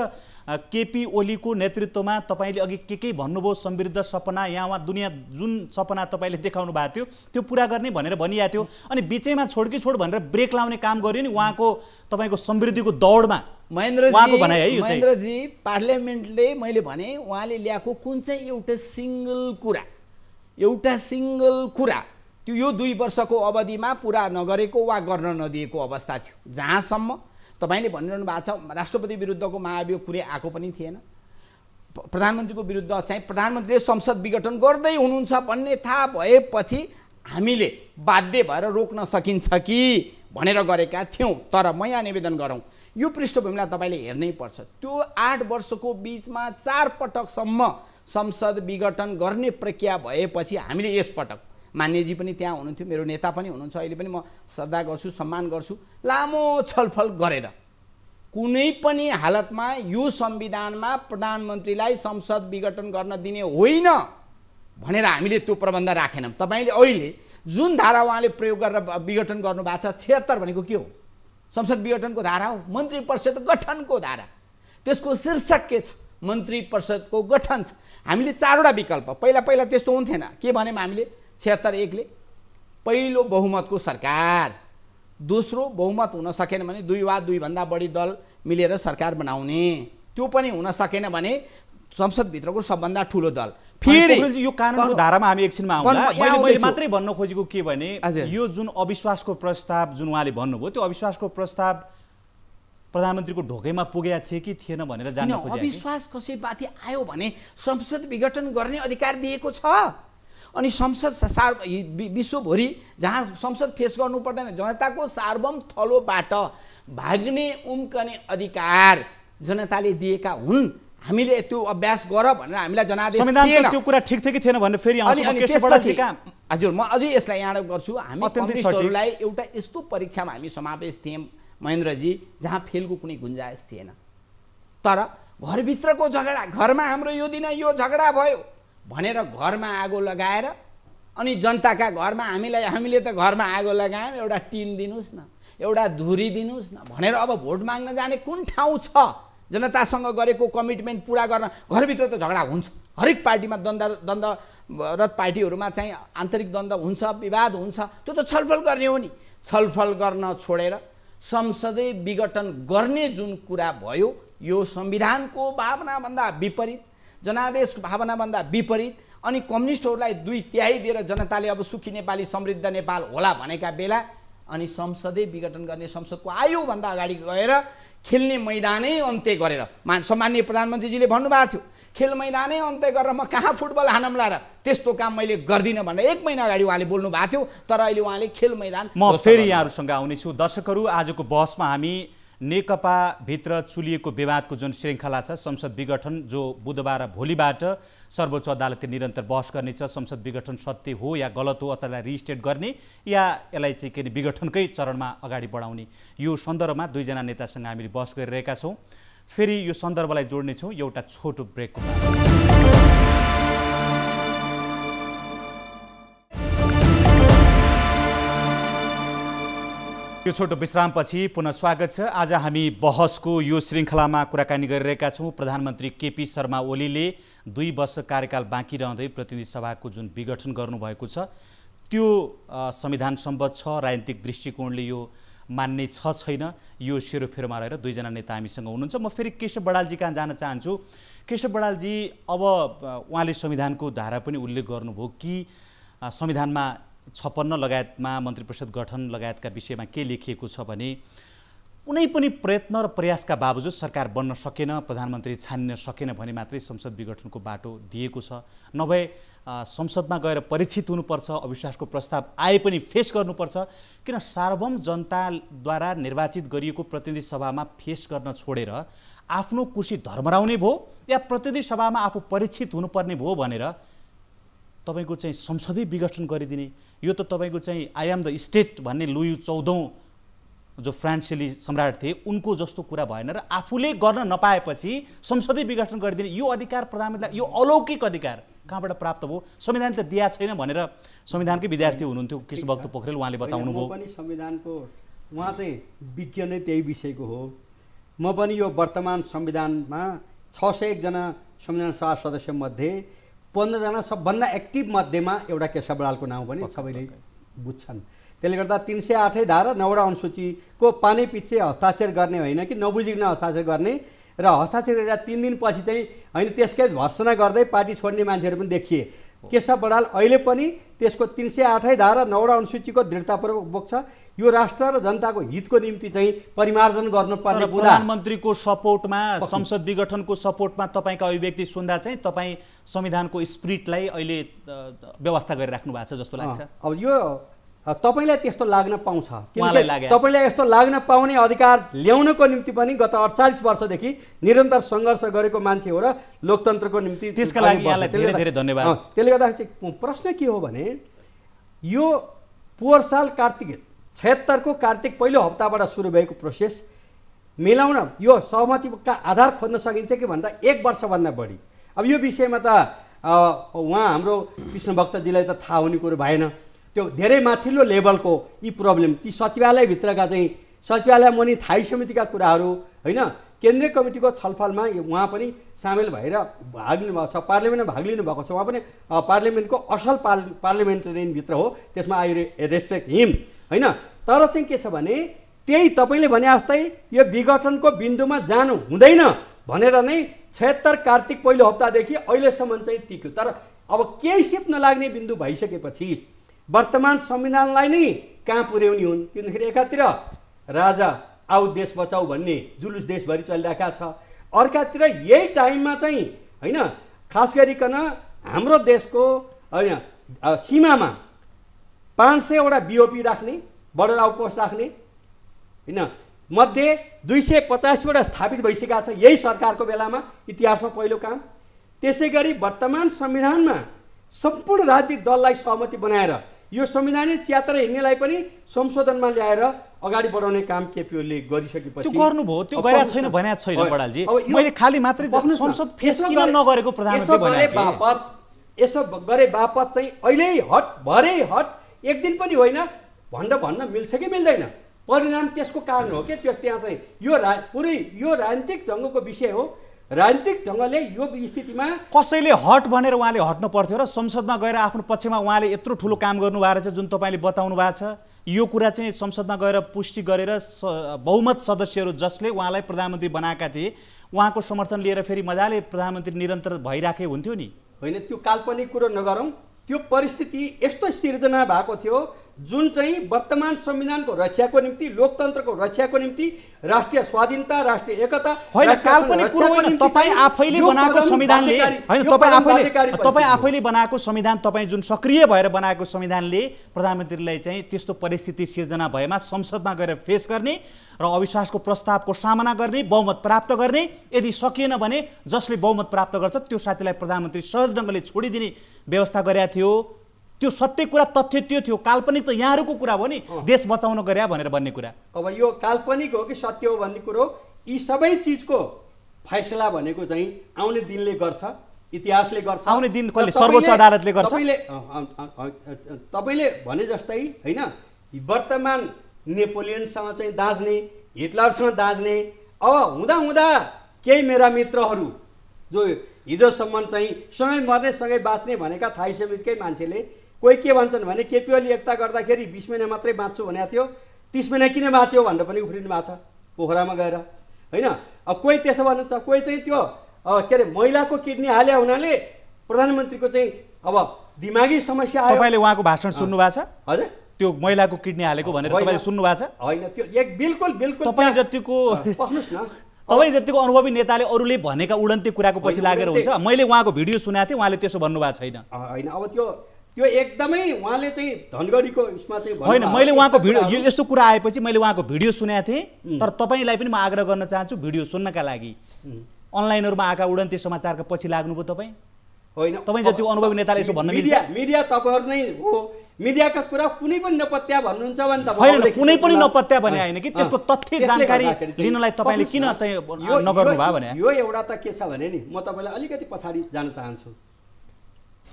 केपी ओलीको नेतृत्वमा तपाईँले अघि के के भन्नुभयो समृद्ध सपना यहाँ उहाँ दुनियाँ जुन सपना तपाईँले देखाउनु भएको थियो त्यो पुरा गर्ने भनेर भनिएको थियो अनि बिचैमा छोड कि छोड भनेर ब्रेक लाउने काम गर्यो नि उहाँको तपाईँको समृद्धिको दौडमा महेन्द्र महेन्द्रजी पार्लियामेन्टले मैले भने उहाँले ल्याएको कुन चाहिँ एउटा सिङ्गल कुरा एउटा सिङ्गल कुरा त्यो यो दुई वर्षको अवधिमा पुरा नगरेको वा गर्न नदिएको अवस्था थियो जहाँसम्म तपाईँले भनिरहनु भएको छ राष्ट्रपति विरुद्धको महाभियोग कुरै आएको पनि थिएन प्रधानमन्त्रीको विरुद्ध चाहिँ प्रधानमन्त्रीले संसद विघटन गर्दै हुनुहुन्छ भन्ने थाहा भएपछि हामीले बाध्य भएर रोक्न सकिन्छ कि भनेर गरेका थियौँ तर म यहाँ निवेदन गरौँ यो पृष्ठभूमिलाई तपाईँले हेर्नै पर्छ त्यो आठ वर्षको बिचमा चार पटकसम्म संसद विघटन गर्ने प्रक्रिया भएपछि हामीले यसपटक मान्यजी पनि त्यहाँ हुनुहुन्थ्यो मेरो नेता पनि हुनुहुन्छ अहिले पनि म श्रद्धा गर्छु सम्मान गर्छु लामो छलफल गरेर कुनै पनि हालतमा यो संविधानमा प्रधानमन्त्रीलाई संसद विघटन गर्न दिने होइन भनेर हामीले त्यो प्रबन्ध राखेनौँ तपाईँले अहिले जुन धारा उहाँले प्रयोग गरेर विघटन गर्नुभएको छ छिहत्तर भनेको के हो संसद विघटनको धारा हो मन्त्री परिषद गठनको धारा त्यसको शीर्षक के छ मन्त्री परिषदको गठन छ हामीले चारवटा विकल्प पहिला पहिला त्यस्तो हुन्थेन के भन्यौँ हामीले छिहत्तर एकले पहिलो बहुमतको सरकार दोस्रो बहुमत हुन सकेन भने दुई वा दुईभन्दा बढी दल मिलेर सरकार बनाउने त्यो पनि हुन सकेन भने संसदभित्रको सबभन्दा ठुलो दल फेरि यो कानुनको धारामा हामी एकछिनमा मैले मात्रै भन्न खोजेको के भने यो जुन अविश्वासको प्रस्ताव जुन उहाँले भन्नुभयो त्यो अविश्वासको प्रस्ताव प्रधानमन्त्रीको ढोकैमा पुगेका थिए कि थिएन भनेर जान्न अविश्वास कसैमाथि आयो भने संसद विघटन गर्ने अधिकार दिएको छ अनि संसद सार विश्वभरि जहाँ संसद फेस गर्नु पर्दैन जनताको सार्वम थलोबाट भाग्ने उम्कने अधिकार जनताले दिएका हुन् हामीले त्यो अभ्यास गर भनेर हामीलाई जनादेश त्यो कुरा ठिक थियो कि थिएन भनेर फेरि हजुर म अझै यसलाई यहाँ गर्छु हामी एउटा यस्तो परीक्षामा हामी समावेश थियौँ महेन्द्रजी जहाँ फेलको कुनै गुन्जाइस थिएन तर घरभित्रको झगडा घरमा हाम्रो यो दिन यो झगडा भयो भनेर घरमा आगो लगाएर अनि जनताका घरमा हामीलाई हामीले त घरमा आगो लगायौँ एउटा टिन दिनुहोस् न एउटा धुरी दिनुहोस् न भनेर अब भोट माग्न जाने कुन ठाउँ छ जनतासँग गरेको कमिटमेन्ट पुरा गर्न घरभित्र त झगडा हुन्छ हरेक पार्टीमा द्वन्द द्वन्दरत पार्टीहरूमा चाहिँ आन्तरिक द्वन्द हुन्छ विवाद हुन्छ त्यो त छलफल गर्ने हो नि छलफल गर्न छोडेर संसदै विघटन गर्ने जुन कुरा भयो यो संविधानको भावनाभन्दा विपरीत जनादेश भावनाभन्दा विपरीत अनि कम्युनिस्टहरूलाई दुई तिहाई दिएर जनताले अब सुखी नेपाली समृद्ध नेपाल होला भनेका बेला अनि संसदै विघटन गर्ने संसदको आयोभन्दा अगाडि गएर खेल्ने मैदानै अन्त्य गरेर मान सम्मान्य प्रधानमन्त्रीजीले भन्नुभएको थियो खेल मैदानै अन्त्य गरेर म कहाँ फुटबल हानौँला र त्यस्तो काम मैले गर्दिनँ भनेर एक महिना अगाडि उहाँले बोल्नु भएको थियो तर अहिले उहाँले खेल मैदान म फेरि यहाँहरूसँग आउनेछु दर्शकहरू आजको बहसमा हामी नेकपाभित्र चुलिएको विवादको जुन श्रृङ्खला छ संसद विघटन जो बुधबार भोलिबाट सर्वोच्च अदालतले निरन्तर बहस गर्नेछ संसद विघटन सत्य हो या गलत हो अथवा रिस्टेट गर्ने या यसलाई चाहिँ के अरे विघटनकै चरणमा अगाडि बढाउने यो सन्दर्भमा दुईजना नेतासँग हामीले बहस गरिरहेका छौँ फेरि यो सन्दर्भलाई जोड्नेछौँ एउटा छोटो ब्रेकको यो छोटो विश्रामपछि पुनः स्वागत छ आज हामी बहसको यो श्रृङ्खलामा कुराकानी गरिरहेका छौँ प्रधानमन्त्री केपी शर्मा ओलीले दुई वर्ष कार्यकाल बाँकी रहँदै प्रतिनिधि सभाको जुन विघटन गर्नुभएको छ त्यो संविधान सम्बद्ध छ राजनीतिक दृष्टिकोणले यो मान्ने छ छैन यो सेरोफेरोमा रहेर दुईजना नेता हामीसँग हुनुहुन्छ म फेरि केशव बडालजी कहाँ जान चाहन्छु केशव बडालजी अब उहाँले संविधानको धारा पनि उल्लेख गर्नुभयो कि संविधानमा छप्पन्न लगायतमा मन्त्री परिषद गठन लगायतका विषयमा के लेखिएको छ भने कुनै पनि प्रयत्न र प्रयासका बावजुद सरकार बन्न सकेन प्रधानमन्त्री छान्न सकेन भने मात्रै संसद विघटनको बाटो दिएको छ नभए संसदमा गएर परीक्षित हुनुपर्छ अविश्वासको प्रस्ताव आए पनि फेस गर्नुपर्छ किन सार्वभौम जनताद्वारा निर्वाचित गरिएको प्रतिनिधि सभामा फेस गर्न छोडेर आफ्नो कुर्सी धर्मराउने भयो या प्रतिनिधि सभामा आफू परीक्षित हुनुपर्ने भयो भनेर तपाईँको चाहिँ संसदै विघटन गरिदिने यो त तपाईँको चाहिँ आई एम द स्टेट भन्ने लुयु चौधौँ जो फ्रान्सेली सम्राट थिए उनको जस्तो कुरा भएन र आफूले गर्न नपाएपछि संसदीय विघटन गरिदिने यो अधिकार प्रधानमन्त्रीलाई यो अलौकिक अधिकार कहाँबाट प्राप्त भयो संविधान त दिया छैन भनेर संविधानकै विद्यार्थी हुनुहुन्थ्यो कृष्णभक्त पोखरेल उहाँले बताउनु भयो पनि संविधानको उहाँ चाहिँ विज्ञ नै त्यही विषयको हो म पनि यो वर्तमान संविधानमा छ सय एकजना संविधान सभा सदस्यमध्ये पन्ध्रजना सबभन्दा एक्टिभ मध्येमा एउटा केशव बडालको नाउँ पनि सबैले बुझ्छन् त्यसले गर्दा तिन सय आठै धारा नौवटा अनुसूचीको पानी पछि हस्ताक्षर गर्ने होइन कि नबुझिकन हस्ताक्षर गर्ने र हस्ताक्षर गरेर तिन दिनपछि चाहिँ होइन त्यसकै भर्सना गर्दै पार्टी छोड्ने मान्छेहरू पनि देखिए केशव बडाल अहिले पनि त्यसको तिन सय आठै धारा नौवटा अनुसूचीको दृढतापूर्वक बोक्छ यो राष्ट्र र जनताको हितको निम्ति चाहिँ परिमार्जन गर्नुपर्ने प्रधानमन्त्रीको सपोर्टमा संसद विघटनको सपोर्टमा तपाईँका अभिव्यक्ति सुन्दा चाहिँ तपाईँ संविधानको स्प्रिटलाई अहिले व्यवस्था गरिराख्नु भएको छ जस्तो लाग्छ अब यो तपाईँलाई त्यस्तो लाग्न पाउँछ तपाईँलाई यस्तो लाग्न पाउने अधिकार ल्याउनको निम्ति पनि गत अडचालिस वर्षदेखि निरन्तर सङ्घर्ष गरेको मान्छे हो र लोकतन्त्रको निम्ति त्यसका लागि धेरै धेरै धन्यवाद त्यसले गर्दाखेरि प्रश्न के हो भने यो पोहोर साल कार्तिक छत्तरको कार्तिक पहिलो हप्ताबाट सुरु भएको प्रोसेस मिलाउन यो सहमतिका आधार खोज्न सकिन्छ कि भन्दा एक वर्षभन्दा बढी अब यो विषयमा त उहाँ हाम्रो कृष्णभक्तजीलाई त थाहा हुने कुरो भएन त्यो धेरै माथिल्लो लेभलको यी प्रब्लम ती सचिवालयभित्रका चाहिँ सचिवालय मुनि थाई समितिका कुराहरू होइन केन्द्रीय कमिटीको छलफलमा उहाँ पनि सामेल भएर भाग लिनुभएको छ पार्लियामेन्टमा भाग लिनुभएको छ उहाँ पनि पार्लियामेन्टको असल पार्ल पार्लियामेन्टेरियनभित्र हो त्यसमा आई रे रेस्पेक्ट हिम होइन तर चाहिँ के छ भने त्यही तपाईँले भने जस्तै यो विघटनको बिन्दुमा जानु हुँदैन भनेर नै छत्तर कार्तिक पहिलो हप्तादेखि अहिलेसम्म चाहिँ टिक्यो तर अब केही सिप नलाग्ने बिन्दु भइसकेपछि वर्तमान संविधानलाई नै कहाँ पुर्याउने हुन् किनखेरि एकातिर राजा आउ देश बचाऊ भन्ने जुलुस देशभरि चलिरहेका छ अर्कातिर यही टाइममा चाहिँ होइन खास गरिकन हाम्रो देशको होइन सीमामा पाँच सयवटा बिओपी राख्ने बर्डर आउटपोस्ट राख्ने होइन मध्ये दुई सय पचासवटा स्थापित भइसकेका छ यही सरकारको बेलामा इतिहासमा पहिलो काम त्यसै गरी वर्तमान संविधानमा सम्पूर्ण राजनीतिक दललाई सहमति बनाएर यो संविधानै च्यात्र हिँड्नेलाई पनि संशोधनमा ल्याएर अगाडि बढाउने काम केपिओले गरिसकेपछि त्यो गर्नुभयो त्यो गरेका छैन भनेको छैन बडालजी मैले खालि मात्रै संसद फेस किन नगरेको प्रधानमन्त्री बापत यसो गरे बापत चाहिँ अहिले हट भरे हट एक दिन पनि होइन भनेर भन्न मिल्छ कि मिल्दैन परिणाम त्यसको कारण हो कि त्यो त्यहाँ चाहिँ यो रा पुरै यो राजनीतिक ढङ्गको विषय हो राजनीतिक ढङ्गले यो स्थितिमा कसैले हट भनेर उहाँले हट्नु पर्थ्यो र संसदमा गएर आफ्नो पक्षमा उहाँले यत्रो ठुलो काम गर्नुभएको रहेछ जुन तपाईँले बताउनु भएको छ यो कुरा चाहिँ संसदमा गएर पुष्टि गरेर बहुमत सदस्यहरू जसले उहाँलाई प्रधानमन्त्री बनाएका थिए उहाँको समर्थन लिएर फेरि मजाले प्रधानमन्त्री निरन्तर भइराखे हुन्थ्यो नि होइन त्यो काल्पनिक कुरो नगरौँ त्यो परिस्थिति यस्तो सिर्जना भएको थियो जुन चाहिँ वर्तमान संविधानको रक्षाको निम्ति लोकतन्त्रको रक्षाको निम्ति राष्ट्रिय स्वाधीनता राष्ट्रिय एकता होइन काल्पनिक कुरो होइन तपाईँ आफैले बनाएको संविधानले होइन तपाईँ आफैले तपाईँ आफैले बनाएको संविधान तपाईँ जुन सक्रिय भएर बनाएको संविधानले प्रधानमन्त्रीलाई चाहिँ त्यस्तो परिस्थिति सिर्जना भएमा संसदमा गएर फेस गर्ने र अविश्वासको प्रस्तावको सामना गर्ने बहुमत प्राप्त गर्ने यदि सकिएन भने जसले बहुमत प्राप्त गर्छ त्यो साथीलाई प्रधानमन्त्री सहज ढङ्गले छोडिदिने व्यवस्था गरेका थियो त्यो सत्य कुरा तथ्य त्यो थियो काल्पनिक त यहाँहरूको कुरा हो नि देश बचाउन गरे भनेर भन्ने कुरा अब यो काल्पनिक हो कि सत्य हो भन्ने कुरो यी सबै चिजको फैसला भनेको चाहिँ आउने दिनले गर्छ इतिहासले गर्छ आउने दिन कसले सर्वोच्च अदालतले गर्छ तपाईँले भने जस्तै होइन वर्तमान नेपोलियनसँग चाहिँ दाँच्ने हिटलरसँग दाँच्ने अब हुँदा हुँदा केही मेरा मित्रहरू जो हिजोसम्म चाहिँ सँगै मर्ने सँगै बाँच्ने भनेका थाइसेमिकै मान्छेले कोही के भन्छन् भने केपी ओली एकता गर्दाखेरि बिस महिना मात्रै बाँच्छु भनेको थियो तिस महिना किन बाँच्यो भनेर पनि उफ्रिनु भएको छ पोखरामा गएर होइन अब कोही त्यसो भन्नु त कोही चाहिँ त्यो के अरे महिलाको किडनी हाले हुनाले प्रधानमन्त्रीको चाहिँ अब दिमागी समस्या तपाईँले उहाँको भाषण सुन्नु भएको छ हजुर त्यो महिलाको किडनी हालेको भनेर तपाईँले सुन्नु भएको छ होइन त्यो एक बिल्कुल बिल्कुल तपाईँ जतिको पस्नुहोस् न तपाईँ जतिको अनुभवी नेताले अरूले भनेका उडन्ती कुराको पछि लागेर हुन्छ मैले उहाँको भिडियो सुनाएको थिएँ उहाँले त्यसो भन्नुभएको छैन होइन अब त्यो यो एकदमै उहाँले चाहिँ धनगढीको उसमा चाहिँ होइन मैले उहाँको भिडियो यो यस्तो कुरा आएपछि मैले उहाँको भिडियो सुनेको थिएँ तर तपाईँलाई पनि म आग्रह गर्न चाहन्छु भिडियो सुन्नका लागि अनलाइनहरूमा आएका उडन्ते समाचारको पछि लाग्नुभयो तपाईँ होइन तपाईँ जति अनुभवी नेताले यसो भन्न मिडिया मिडिया तपाईँहरू नै हो मिडियाका कुरा कुनै पनि नपत्या भन्नुहुन्छ भने त होइन कुनै पनि नपत्या भने होइन कि त्यसको तथ्य जानकारी लिनलाई तपाईँले किन चाहिँ नगर्नु भयो भने यो एउटा त के छ भने नि म तपाईँलाई अलिकति पछाडि जान चाहन्छु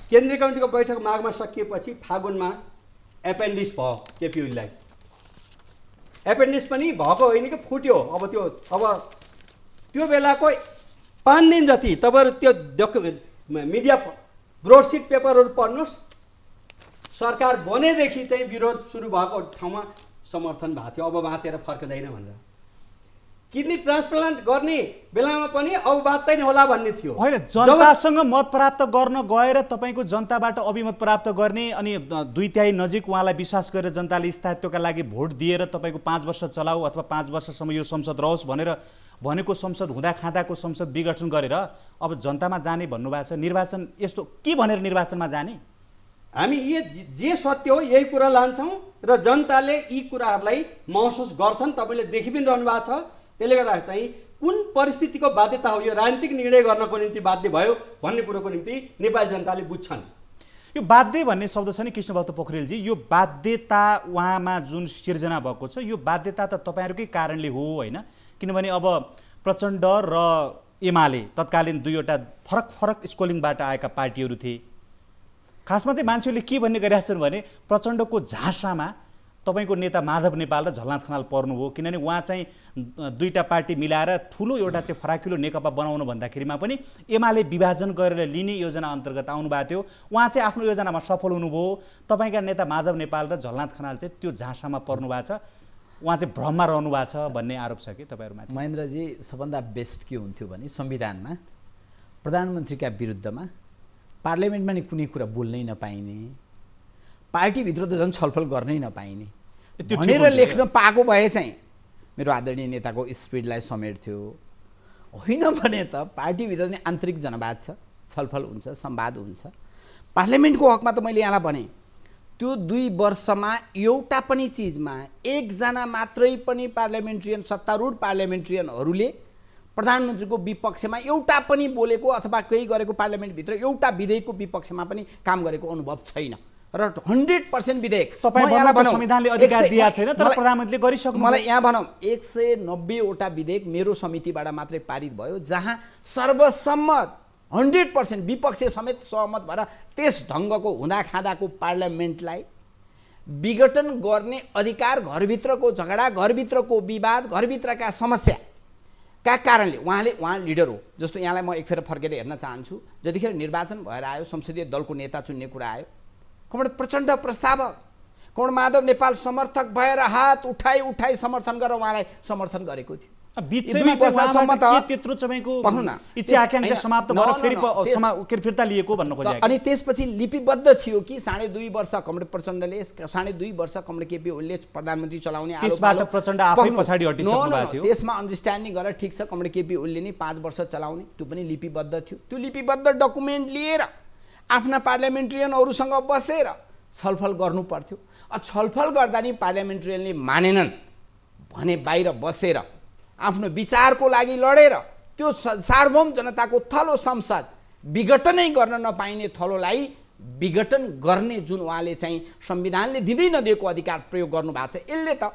केन्द्रीय कमिटीको बैठक माघमा सकिएपछि फागुनमा एपेन्डिक्स भयो केपियुलीलाई एपेन्डिक्स पनि भएको होइन कि फुट्यो अब त्यो अब त्यो बेलाको पाँच दिन जति तपाईँहरू त्यो डकुमेन्ट मिडिया ब्रोडसिट पेपरहरू पढ्नुहोस् सरकार बनेदेखि चाहिँ विरोध सुरु भएको ठाउँमा समर्थन भएको थियो अब बाँचेर फर्किँदैन भनेर किडनी ट्रान्सप्लान्ट गर्ने बेलामा पनि अववाद नै होला भन्ने थियो होइन जनतासँग मत प्राप्त गर्न गएर तपाईँको जनताबाट अभिमत प्राप्त गर्ने अनि दुई त्याई नजिक उहाँलाई विश्वास गरेर जनताले स्थायित्वका लागि भोट दिएर तपाईँको पाँच वर्ष चलाऊ अथवा पाँच वर्षसम्म यो संसद रहोस् भनेर भनेको संसद हुँदा खाँदाको संसद विघटन गरेर अब जनतामा जाने भन्नुभएको छ निर्वाचन यस्तो के भनेर निर्वाचनमा जाने हामी यी जे सत्य हो यही कुरा लान्छौँ र जनताले यी कुराहरूलाई महसुस गर्छन् तपाईँले देखि पनि रहनु भएको छ त्यसले गर्दा चाहिँ कुन परिस्थितिको बाध्यता हो यो राजनीतिक निर्णय गर्नको निम्ति बाध्य भयो भन्ने कुरोको निम्ति नेपाली जनताले बुझ्छन् यो बाध्य भन्ने शब्द छ नि कृष्णभक्त पोखरेलजी यो बाध्यता उहाँमा जुन सिर्जना भएको छ यो बाध्यता त तपाईँहरूकै कारणले हो होइन किनभने अब प्रचण्ड र एमाले तत्कालीन दुईवटा फरक फरक स्कोलिङबाट आएका पार्टीहरू थिए खासमा चाहिँ मान्छेहरूले के भन्ने गरिरहेछन् भने प्रचण्डको झाँसामा तपाईँको नेता माधव नेपाल र झलनाथ खनाल पर्नुभयो किनभने उहाँ चाहिँ दुईवटा पार्टी मिलाएर ठुलो एउटा चाहिँ फराकिलो नेकपा बनाउनु भन्दाखेरिमा पनि एमाले विभाजन गरेर लिने योजना अन्तर्गत आउनुभएको थियो उहाँ चाहिँ आफ्नो योजनामा सफल हुनुभयो तपाईँका नेता माधव नेपाल र झलनाथ खनाल चाहिँ त्यो झाँसामा पर्नु भएको छ उहाँ चाहिँ भ्रममा रहनु भएको छ भन्ने आरोप छ कि तपाईँहरूमा महेन्द्रजी सबभन्दा बेस्ट के हुन्थ्यो भने संविधानमा प्रधानमन्त्रीका विरुद्धमा पार्लियामेन्टमा नि कुनै कुरा बोल्नै नपाइने पार्टीभित्र त झन् छलफल गर्नै नपाइने भनेर लेख्न पाएको भए चाहिँ मेरो आदरणीय नेताको स्पिडलाई समेट्थ्यो होइन भने त पार्टीभित्र नै आन्तरिक जनवाद छ छलफल हुन्छ सम्वाद हुन्छ पार्लियामेन्टको हकमा त मैले यहाँलाई भने त्यो दुई वर्षमा एउटा पनि चिजमा एकजना मात्रै पनि पार्लियामेन्ट्रियन सत्तारूढ पार्लियामेन्ट्रियनहरूले प्रधानमन्त्रीको विपक्षमा एउटा पनि बोलेको अथवा केही गरेको पार्लियामेन्टभित्र एउटा विधेयकको विपक्षमा पनि काम गरेको अनुभव छैन र हन्ड्रेड पर्सेन्ट विधेयक संविधानले अधिकार दिएको छैन तर प्रधानमन्त्रीले गरिसक्नु मलाई यहाँ भनौँ एक सय नब्बेवटा विधेयक मेरो समितिबाट मात्रै पारित भयो जहाँ सर्वसम्मत हन्ड्रेड पर्सेन्ट विपक्ष समेत सहमत भएर त्यस ढङ्गको हुँदाखाँदाको पार्लियामेन्टलाई विघटन गर्ने अधिकार घरभित्रको झगडा घरभित्रको विवाद घरभित्रका समस्या का कारणले उहाँले उहाँ लिडर हो जस्तो यहाँलाई म एकखेर फर्केर हेर्न चाहन्छु जतिखेर निर्वाचन भएर आयो संसदीय दलको नेता चुन्ने कुरा आयो कमड प्रचण्ड प्रस्तावक कमड माधव नेपाल समर्थक भएर हात उठाइ उठाइ समर्थन गरेर उहाँलाई समर्थन गरेको थियो अनि त्यसपछि लिपिबद्ध थियो कि साढे दुई वर्ष कमरे प्रचण्डले साढे दुई वर्ष कमरे केपी ओलीले प्रधानमन्त्री चलाउने त्यसमा अन्डरस्ट्यान्डिङ गरेर ठिक छ कमरे केपी ओलीले नै पाँच वर्ष चलाउने त्यो पनि लिपिबद्ध थियो त्यो लिपिबद्ध डकुमेन्ट लिएर आफ्ना पार्लियामेन्ट्रियनहरूसँग बसेर छलफल गर्नु पर्थ्यो छलफल गर्दा नि पार्लियामेन्ट्रियनले मानेनन् भने बाहिर बसेर आफ्नो विचारको लागि लडेर त्यो सार्वभौम जनताको थलो संसद विघटनै गर्न नपाइने थलोलाई विघटन गर्ने जुन उहाँले चाहिँ संविधानले दिँदै नदिएको अधिकार प्रयोग गर्नु भएको छ यसले त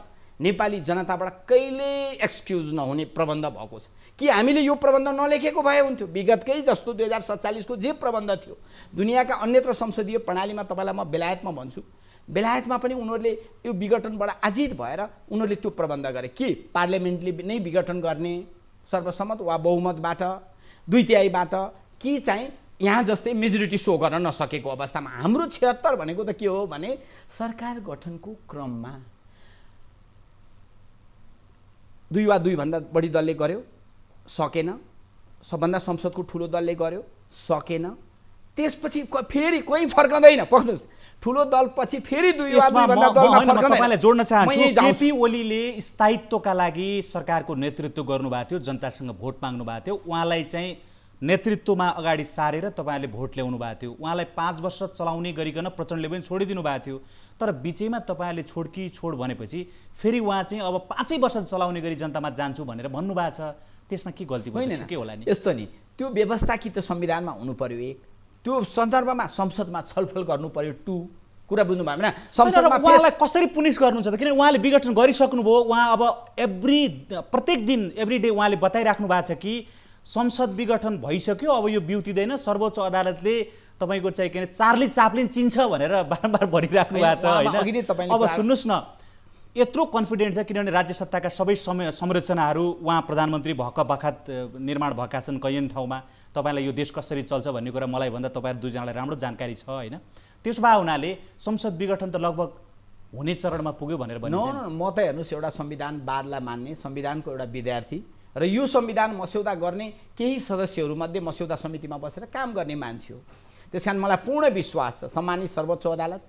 नेपाली जनताबाट कहिले एक्सक्युज नहुने प्रबन्ध भएको छ कि हामीले यो प्रबन्ध नलेखेको भए हुन्थ्यो विगतकै जस्तो दुई हजार सत्तालिसको जे प्रबन्ध थियो दुनियाँका अन्यत्र संसदीय प्रणालीमा तपाईँलाई म बेलायतमा भन्छु बेलायतमा पनि उनीहरूले यो विघटनबाट आजित भएर उनीहरूले त्यो प्रबन्ध गरे के पार्लियामेन्टले नै विघटन गर्ने सर्वसम्मत वा बहुमतबाट दुई तिहाईबाट कि चाहिँ यहाँ जस्तै मेजोरिटी सो गर्न नसकेको अवस्थामा हाम्रो छिहत्तर भनेको त के हो भने सरकार गठनको क्रममा दुई वा दुईभन्दा बढी दलले गर्यो सकेन सबभन्दा संसदको ठुलो दलले गर्यो सकेन त्यसपछि फेरि कोही फर्काउँदैन पक्नुहोस् ठुलो दलपछि फेरि दुई जोड्न चाहन्छु केपी ओलीले स्थायित्वका लागि सरकारको नेतृत्व गर्नुभएको थियो जनतासँग भोट माग्नु भएको थियो उहाँलाई चाहिँ नेतृत्वमा अगाडि सारेर तपाईँहरूले भोट ल्याउनु भएको थियो उहाँलाई पाँच वर्ष चलाउने गरिकन प्रचण्डले पनि छोडिदिनु भएको थियो तर बिचैमा तपाईँहरूले छोड कि छोड भनेपछि फेरि उहाँ चाहिँ अब पाँचै वर्ष चलाउने गरी जनतामा जान्छु भनेर भन्नुभएको छ त्यसमा के गल्ती भयो के होला नि यस्तो नि त्यो व्यवस्था कि त संविधानमा हुनु पर्यो एक त्यो सन्दर्भमा संसदमा छलफल गर्नु पर्यो टु कुरा बुझ्नुभयो भने संसदमा उहाँलाई कसरी पुनिस गर्नुहुन्छ त किनभने उहाँले विघटन गरिसक्नुभयो उहाँ अब एभ्री प्रत्येक दिन एभ्री डे उहाँले बताइराख्नु भएको छ कि संसद विघटन भइसक्यो अब यो बिउतिँदैन सर्वोच्च अदालतले तपाईँको चाहिँ के अरे चार्ली चाप्लिन चिन्छ भनेर बारम्बार भनिराख्नु भएको छ होइन अब सुन्नुहोस् न यत्रो कन्फिडेन्ट छ किनभने राज्य सत्ताका सबै सम संरचनाहरू उहाँ प्रधानमन्त्री भएका बखात निर्माण भएका छन् कैयन ठाउँमा तपाईँलाई यो देश कसरी चल्छ भन्ने कुरा मलाई भन्दा तपाईँहरू दुईजनालाई राम्रो जानकारी छ होइन त्यसो भए हुनाले संसद विघटन त लगभग हुने चरणमा पुग्यो भनेर भन्नु म त हेर्नुहोस् एउटा संविधान बारलाई मान्ने संविधानको एउटा विद्यार्थी र यो संविधान मस्यौदा गर्ने केही सदस्यहरूमध्ये मस्यौदा समितिमा बसेर काम गर्ने मान्छे हो त्यस कारण मलाई पूर्ण विश्वास छ सम्मानित सर्वोच्च अदालत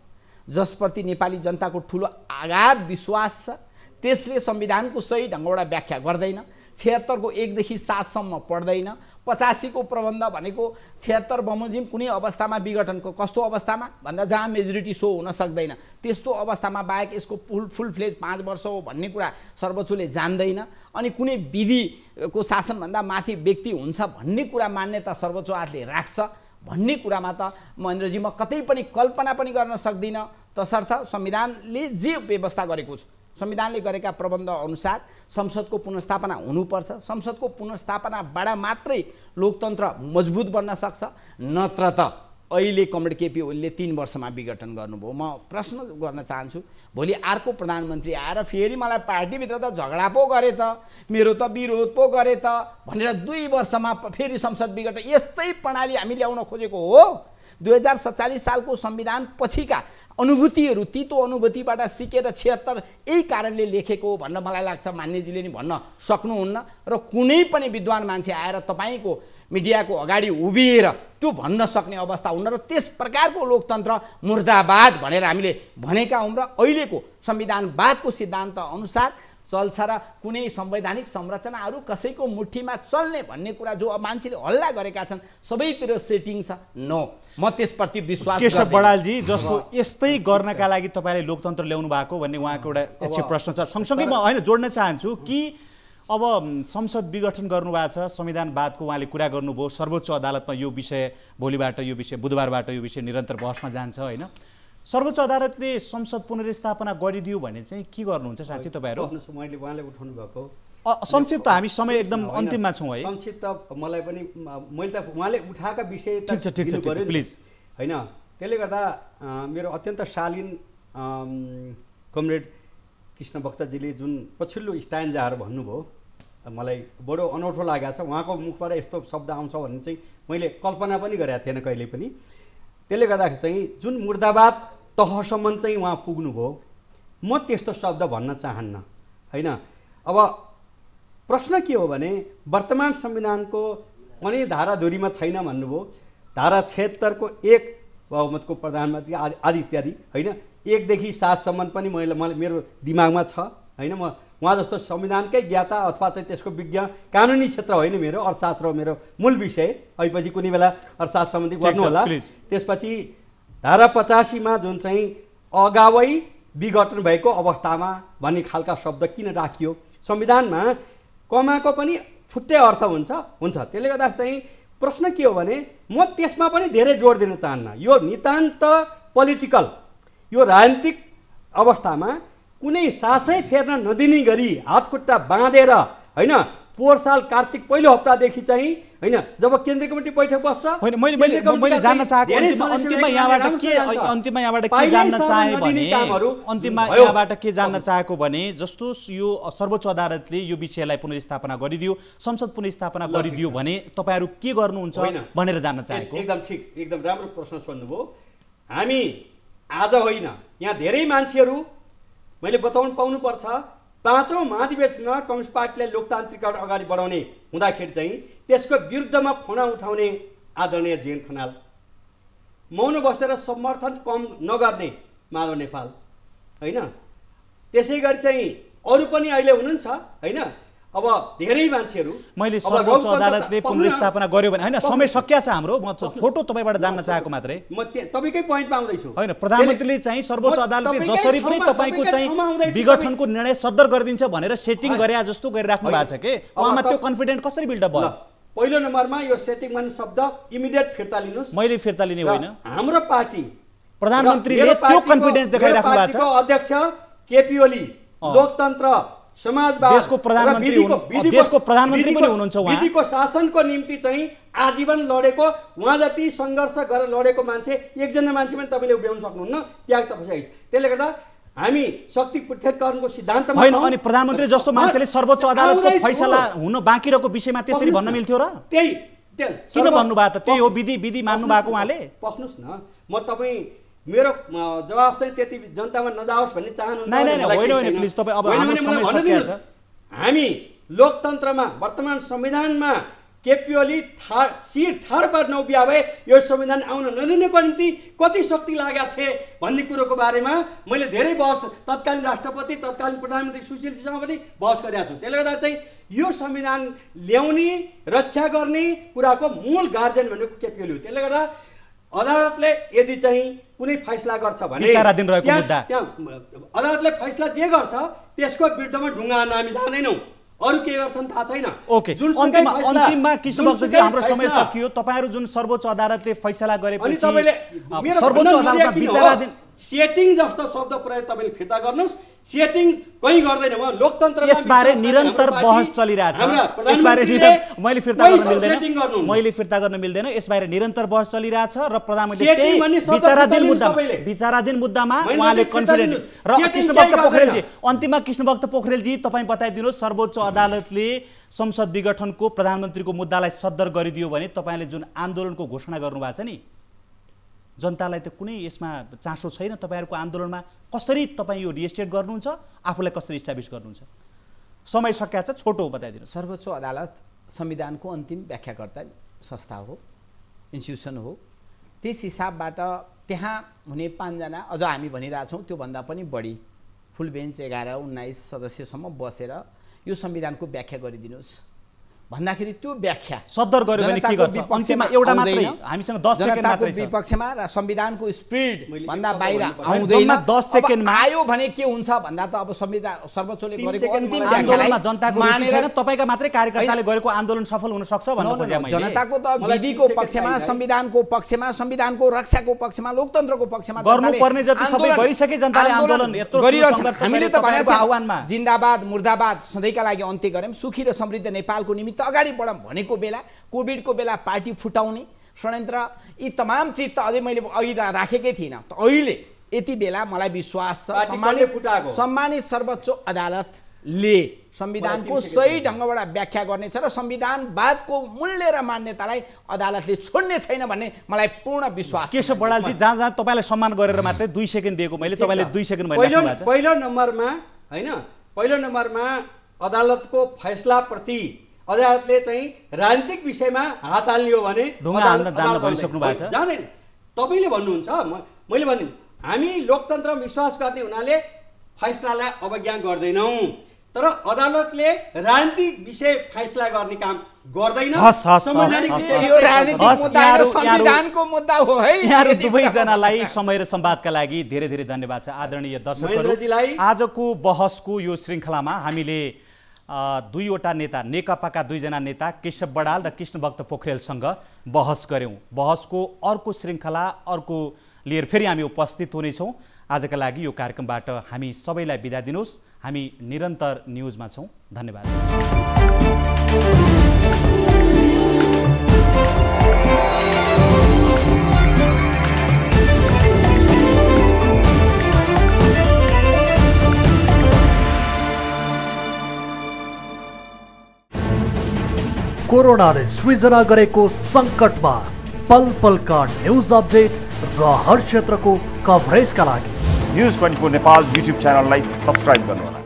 जसप्रति नेपाली जनताको ठुलो आघात विश्वास छ त्यसले संविधानको सही ढङ्गबाट व्याख्या गर्दैन छिहत्तरको एकदेखि सातसम्म पढ्दैन पचासीको प्रबन्ध भनेको छिहत्तर बमोजिम कुनै अवस्थामा विघटनको कस्तो अवस्थामा भन्दा जहाँ मेजोरिटी सो हुन सक्दैन त्यस्तो अवस्थामा बाहेक यसको फुल फुल फ्लेज पाँच वर्ष हो भन्ने कुरा सर्वोच्चले जान्दैन अनि कुनै विधिको शासनभन्दा माथि व्यक्ति हुन्छ भन्ने कुरा मान्यता सर्वोच्च आठले राख्छ भन्ने कुरामा त महेन्द्रजी म कतै पनि कल्पना पनि गर्न सक्दिनँ तसर्थ संविधानले जे व्यवस्था गरेको छ संविधानले गरेका प्रबन्ध अनुसार संसदको पुनर्स्थापना हुनुपर्छ संसदको पुनर्स्थापनाबाट मात्रै लोकतन्त्र मजबुत बन्न सक्छ नत्र त अहिले कमरेड केपी ओलीले तिन वर्षमा विघटन गर्नुभयो म प्रश्न गर्न चाहन्छु भोलि अर्को प्रधानमन्त्री आएर फेरि मलाई पार्टीभित्र त झगडा पो गरे त मेरो त विरोध पो गरे त भनेर दुई वर्षमा फेरि संसद विघटन यस्तै प्रणाली हामी ल्याउन खोजेको हो दुई हजार सत्तालिस सालको संविधान पछिका अनुभूतिहरू तितो अनुभूतिबाट सिकेर छिहत्तर यही कारणले लेखेको हो भन्न मलाई लाग्छ मान्यजीले नि भन्न सक्नुहुन्न र कुनै पनि विद्वान मान्छे आएर तपाईँको मिडियाको अगाडि उभिएर त्यो भन्न सक्ने अवस्था हुन र त्यस प्रकारको लोकतन्त्र मुर्दाबाद भनेर हामीले भनेका हौँ र अहिलेको संविधानवादको सिद्धान्त अनुसार चल्छ र कुनै संवैधानिक संरचनाहरू कसैको मुठीमा चल्ने भन्ने कुरा जो अब मान्छेले हल्ला गरेका छन् सबैतिर सेटिङ छ नो म त्यसप्रति विश्वास केशव बडालजी जस्तो यस्तै गर्नका लागि तपाईँले लोकतन्त्र ल्याउनु भएको भन्ने उहाँको एउटा प्रश्न छ सँगसँगै म होइन जोड्न चाहन्छु कि अब संसद विघटन गर्नुभएको छ संविधानवादको उहाँले कुरा गर्नुभयो सर्वोच्च अदालतमा यो विषय भोलिबाट यो विषय बुधबारबाट यो विषय निरन्तर बहसमा जान्छ होइन सर्वोच्च अदालतले संसद पुनर्स्थापना गरिदियो भने चाहिँ के गर्नुहुन्छ साँच्चै तपाईँहरू मैले उहाँले उठाउनु भएको संक्षिप्त हामी समय एकदम अन्तिममा छौँ है संक्षिप्त मलाई पनि मैले त उहाँले उठाएका विषय ठिक छ ठिक छ प्लिज होइन त्यसले गर्दा मेरो अत्यन्त शालीन कमरेड कृष्ण भक्तजीले जुन पछिल्लो जाएर भन्नुभयो मलाई बडो अनौठो लागेको छ उहाँको मुखबाट यस्तो शब्द आउँछ भन्ने चाहिँ मैले कल्पना पनि गरेको थिएन कहिले पनि त्यसले गर्दाखेरि चाहिँ जुन मुर्दाबाद तहसम्म चाहिँ उहाँ पुग्नुभयो म त्यस्तो शब्द भन्न चाहन्न होइन अब प्रश्न के हो भने वर्तमान संविधानको पनि धाराधुरीमा छैन भन्नुभयो धारा छेत्तरको एक बहुमतको प्रधानमन्त्री आदि आदि इत्यादि होइन एकदेखि सातसम्म पनि मैले मलाई मेरो दिमागमा छ होइन म उहाँ जस्तो संविधानकै ज्ञाता अथवा चाहिँ त्यसको विज्ञ कानुनी क्षेत्र होइन मेरो अर्थशास्त्र हो मेरो मूल विषय अहिलेपछि कुनै बेला अर्थशास्त्र सम्बन्धी गर्नु होला त्यसपछि धारा पचासीमा जुन चाहिँ अगावै विघटन भएको अवस्थामा भन्ने खालका शब्द किन राखियो संविधानमा कमाको पनि छुट्टै अर्थ हुन्छ हुन्छ त्यसले गर्दा चाहिँ प्रश्न के हो भने म त्यसमा पनि धेरै जोड दिन चाहन्न यो नितान्त पोलिटिकल यो राजनीतिक अवस्थामा कुनै सासै फेर्न नदिने गरी हातखुट्टा बाँधेर होइन पोहोर साल कार्तिक पहिलो हप्तादेखि चाहिँ होइन जब केन्द्रीय कमिटी बैठक बस्छ अन्तिममा यहाँबाट के जान्न चाहेको भने जस्तो यो सर्वोच्च अदालतले यो विषयलाई पुनर्स्थापना गरिदियो संसद पुनर्स्थापना गरिदियो भने तपाईँहरू के गर्नुहुन्छ भनेर जान्न चाहेको एकदम ठिक एकदम राम्रो प्रश्न सोध्नुभयो हामी आज होइन यहाँ धेरै मान्छेहरू मैले बताउनु पाउनुपर्छ पाँचौँ महाधिवेशनमा कम्युनिस्ट पार्टीलाई लोकतान्त्रिकबाट अगाडि बढाउने हुँदाखेरि चाहिँ त्यसको विरुद्धमा फोना उठाउने आदरणीय जेन खनाल मौन बसेर समर्थन कम नगर्ने माधव नेपाल होइन त्यसै गरी चाहिँ अरू पनि अहिले हुनुहुन्छ होइन अब धेरै मान्छेहरू मैले सर्वोच्च अदालतले पुनर्स्थापना गर्यो भने होइन समय सकिया छ हाम्रो म छोटो तपाईँबाट जान्न चाहेको मात्रै म तपाईँकै पोइन्टमा आउँदैछु होइन प्रधानमन्त्रीले चाहिँ सर्वोच्च अदालतले जसरी पनि तपाईँको चाहिँ विघटनको निर्णय सदर गरिदिन्छ भनेर सेटिङ गरे जस्तो गरिराख्नु भएको छ कि उहाँमा त्यो कन्फिडेन्ट कसरी बिल्डअप भयो पहिलो नम्बरमा यो सेटिङ भन्ने शब्द इमिडिएट फिर्ता लिनुहोस् मैले फिर्ता लिने होइन हाम्रो पार्टी प्रधानमन्त्रीले त्यो कन्फिडेन्स देखाइराख्नु भएको छ अध्यक्ष केपी ओली लोकतन्त्र विधिको शासनको निम्ति चाहिँ आजीवन लडेको उहाँ जति सङ्घर्ष गरेर लडेको मान्छे एकजना मान्छे पनि तपाईँले उभ्याउनु सक्नुहुन्न त्याग तपस्या त्यसले गर्दा हामी शक्ति पृथककरणको सिद्धान्त होइन अनि प्रधानमन्त्री जस्तो मान्छेले सर्वोच्च अदालतको फैसला हुन बाँकी रहेको विषयमा त्यसरी भन्न मिल्थ्यो र त्यही किन भन्नुभएको त त्यही हो विधि विधि मान्नु भएको उहाँले पस्नुहोस् न म तपाईँ मेरो जवाब चाहिँ त्यति जनतामा नजाओस् भन्ने चाहनुहुन्छ हामी लोकतन्त्रमा वर्तमान संविधानमा केपी ओली थार शिर थार पार भए यो संविधान आउन नदिनुको निम्ति कति शक्ति लागेका थिए भन्ने कुरोको बारेमा मैले धेरै बहस तत्कालीन राष्ट्रपति तत्कालीन प्रधानमन्त्री सुशीलजीसँग पनि बहस गरेका छु त्यसले गर्दा चाहिँ यो संविधान ल्याउने रक्षा गर्ने कुराको मूल गार्जेन भनेको केपी ओली हो त्यसले गर्दा अदालतले यदि चाहिँ कुनै फैसला गर्छ भने दिन रहेको मुद्दा त्यहाँ अदालतले फैसला जे गर्छ त्यसको विरुद्धमा ढुङ्गा हान्न हामी जाँदैनौँ अरू के गर्छन् थाहा छैन ओके अन्तिममा किशोरजी हाम्रो समय सकियो तपाईँहरू जुन सर्वोच्च अदालतले फैसला गरेपछि तपाईँले सर्वोच्च अदालतमा सेटिङ जस्तो शब्द प्रयोग तपाईँले फिर्ता गर्नुहोस् सेटिङ कहीँ गर्दैन म लोकतन्त्र यसबारे निरन्तर बहस चलिरहेछ यसबारे मैले फिर्ता गर्न मिल्दैन मैले फिर्ता गर्न मिल्दैन यसबारे निरन्तर बहस चलिरहेछ र प्रधानमन्त्री विचाराधीन मुद्दा विचाराधीन मुद्दामा उहाँले कन्फिडेन्ट र कृष्णभक्त पोखरेलजी अन्तिममा कृष्णभक्त पोखरेलजी तपाईँ बताइदिनुहोस् सर्वोच्च अदालतले संसद विघटनको प्रधानमन्त्रीको मुद्दालाई सद्दर गरिदियो भने तपाईँले जुन आन्दोलनको घोषणा गर्नुभएको छ नि जनतालाई त कुनै यसमा चासो छैन तपाईँहरूको आन्दोलनमा कसरी तपाईँ यो रिएस्टेट गर्नुहुन्छ आफूलाई कसरी इस्टाब्लिस गर्नुहुन्छ समय सकिया छ छोटो बताइदिनु सर्वोच्च अदालत संविधानको अन्तिम व्याख्याकर्ता संस्था हो इन्स्टिट्युसन हो त्यस हिसाबबाट त्यहाँ हुने पाँचजना अझ हामी भनिरहेछौँ त्योभन्दा पनि बढी फुल बेन्च एघार उन्नाइस सदस्यसम्म बसेर यो संविधानको व्याख्या गरिदिनुहोस् भन्दाखेरि त्यो व्याख्या सदर गर्यो भने के गर्छ अन्त्यमा एउटा मात्रै हामीसँग 10 सेकेन्ड मात्रै छ विपक्षमा र संविधानको स्पिड भन्दा बाहिर आउँदैन 10 सेकेन्डमा आयो भने के हुन्छ भन्दा त अब संविधान सर्वोच्चले गरेको अन्तिम आन्दोलनमा जनताको रुचि छैन तपाईका मात्रै कार्यकर्ताले गरेको आन्दोलन सफल हुन सक्छ भन्न खोजे मैले जनताको त विधिको पक्षमा संविधानको पक्षमा संविधानको रक्षाको पक्षमा लोकतन्त्रको पक्षमा गर्नुपर्ने जति सबै गरिसके जनताले आन्दोलन यत्रो हामीले त भनेको आह्वानमा जिन्दाबाद मुर्दाबाद सधैँका लागि अन्त्य गर्यौँ सुखी र समृद्ध नेपालको निमित्त अगाडि बढौँ भनेको बेला कोभिडको बेला पार्टी फुटाउने षड्यन्त्र यी तमाम चिज त अझै मैले अघि राखेकै थिइनँ त अहिले यति बेला मलाई विश्वास छ सम्मानित सम्मानित सर्वोच्च अदालतले संविधानको सही ढङ्गबाट व्याख्या गर्नेछ र संविधानवादको मूल्य र मान्यतालाई अदालतले छोड्ने छैन भन्ने मलाई पूर्ण विश्वास केशव बडालजी जहाँ जहाँ तपाईँलाई सम्मान गरेर मात्रै दुई सेकेन्ड दिएको मैले तपाईँले दुई सेकेन्ड पहिलो पहिलो नम्बरमा होइन पहिलो नम्बरमा अदालतको फैसलाप्रति अदालतले चाहिँ राजनीतिक विषयमा हात हाल्ने हो भने जाँदैन तपाईँले भन्नुहुन्छ मैले भनिदिनु हामी लोकतन्त्रमा विश्वास गर्ने हुनाले फैसलालाई अवज्ञा गर्दैनौँ तर अदालतले राजनीतिक विषय फैसला गर्ने काम गर्दैन दुवैजनालाई समय र सम्वादका लागि धेरै धेरै धन्यवाद छ आदरणीय दर्शकहरूलाई आजको बहसको यो श्रृङ्खलामा हामीले दुईवटा नेता नेकपाका दुईजना नेता केशव बडाल र कृष्णभक्त पोखरेलसँग बहस गऱ्यौँ बहसको अर्को श्रृङ्खला अर्को लिएर फेरि हामी उपस्थित हुनेछौँ आजका लागि यो कार्यक्रमबाट हामी सबैलाई बिदा दिनुहोस् हामी निरन्तर न्युजमा छौँ धन्यवाद कोरोना ने सृजना संकट में पल पल का न्यूज अपडेट र हर कवरेज का लागि news twenty four Nepal subscribe कर